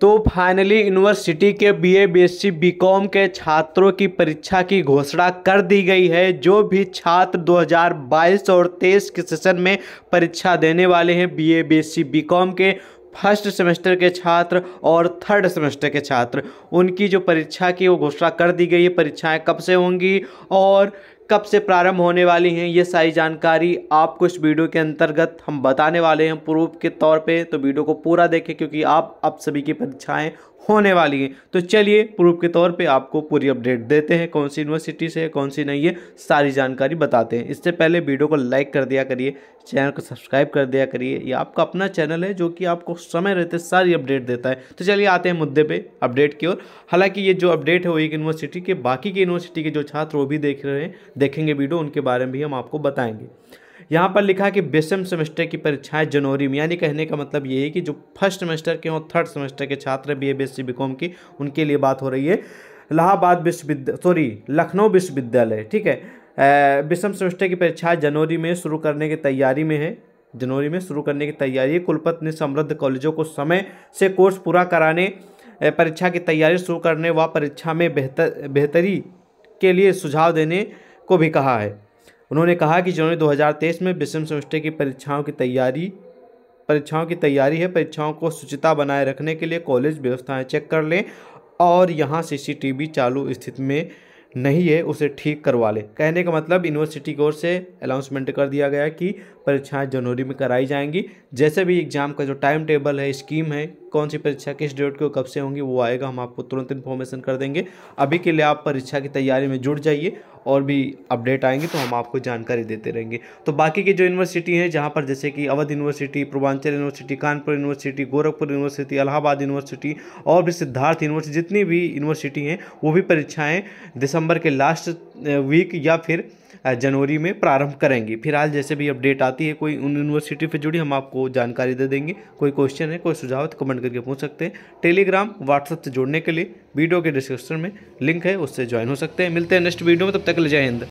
तो finally university के BA BSc BCom के छात्रों की परीक्षा की घोषणा कर दी गई है जो भी छात्र 2022 और 23 के सेशन में परीक्षा देने वाले हैं बीए बीएससी बीकॉम के फर्स्ट सेमेस्टर के छात्र और थर्ड सेमेस्टर के छात्र उनकी जो परीक्षा की वो घोषणा कर दी गई है परीक्षाएं कब से होंगी और कब से प्रारंभ होने वाली हैं ये सारी जानकारी आपको इस वीडियो के अंतर्गत हम बताने वाले हैं प्रूफ के तौर पे तो वीडियो को पूरा देखें क्योंकि आप अब सभी की परीक्षाएं होने वाली हैं तो चलिए प्रूफ के तौर पे आपको पूरी अपडेट देते हैं कौन सी यूनिवर्सिटी से कौन सी नहीं है सारी जानकारी बताते हैं इससे पहले वीडियो को लाइक कर दिया करिए चैनल को सब्सक्राइब कर दिया करिए ये आपका अपना चैनल है जो कि आपको समय रहते सारी अपडेट देता है तो चलिए आते हैं मुद्दे पर अपडेट की ओर हालाँकि ये जो अपडेट है वो एक यूनिवर्सिटी के बाकी की यूनिवर्सिटी के जो छात्र वो भी देख रहे हैं देखेंगे वीडियो उनके बारे में भी हम आपको बताएंगे यहाँ पर लिखा कि बेसम सेमेस्टर की परीक्षाएं जनवरी में यानी कहने का मतलब ये है कि जो फर्स्ट सेमेस्टर के और थर्ड सेमेस्टर के छात्र बी ए बी एस की उनके लिए बात हो रही है इलाहाबाद विश्वविद्यालय सॉरी लखनऊ विश्वविद्यालय ठीक है विषम सेमेस्टर की परीक्षाएं जनवरी में शुरू करने की तैयारी में है जनवरी में शुरू करने की तैयारी है ने समृद्ध कॉलेजों को समय से कोर्स पूरा कराने परीक्षा की तैयारी शुरू करने व परीक्षा में बेहतर बेहतरी के लिए सुझाव देने को भी कहा है उन्होंने कहा कि जनवरी 2023 में विषम सेमेस्टर की परीक्षाओं की तैयारी परीक्षाओं की तैयारी है परीक्षाओं को शुचिता बनाए रखने के लिए कॉलेज व्यवस्थाएं चेक कर लें और यहाँ सीसीटीवी चालू स्थिति में नहीं है उसे ठीक करवा ले कहने का मतलब यूनिवर्सिटी की ओर से अनाउंसमेंट कर दिया गया कि परीक्षाएं जनवरी में कराई जाएंगी जैसे भी एग्ज़ाम का जो टाइम टेबल है स्कीम है कौन सी परीक्षा किस डेट को कब से होंगी वो आएगा हम आपको तुरंत इन्फॉर्मेशन कर देंगे अभी के लिए आप परीक्षा की तैयारी में जुड़ जाइए और भी अपडेट आएंगे तो हम आपको जानकारी देते रहेंगे तो बाकी की जो यूनिवर्सिटी हैं जहाँ पर जैसे कि Awadh University Purvanchal University Kanpur University Gorakhpur University Allahabad University और भी सिद्धार्थ यूनिवर्सिटी जितनी भी यूनिवर्सिटी हैं वो भी परीक्षाएँ दिसंबर के लास्ट वीक या फिर जनवरी में प्रारंभ करेंगी फिलहाल जैसे भी अपडेट आती है कोई उन यूनिवर्सिटी से जुड़ी हम आपको जानकारी दे देंगे कोई क्वेश्चन है कोई सुझाव तो कमेंट करके पूछ सकते हैं टेलीग्राम व्हाट्सएप से जोड़ने के लिए वीडियो के डिस्क्रिप्शन में लिंक है उससे ज्वाइन हो सकते हैं मिलते हैं नेक्स्ट वीडियो में तब तक ले जय हिंद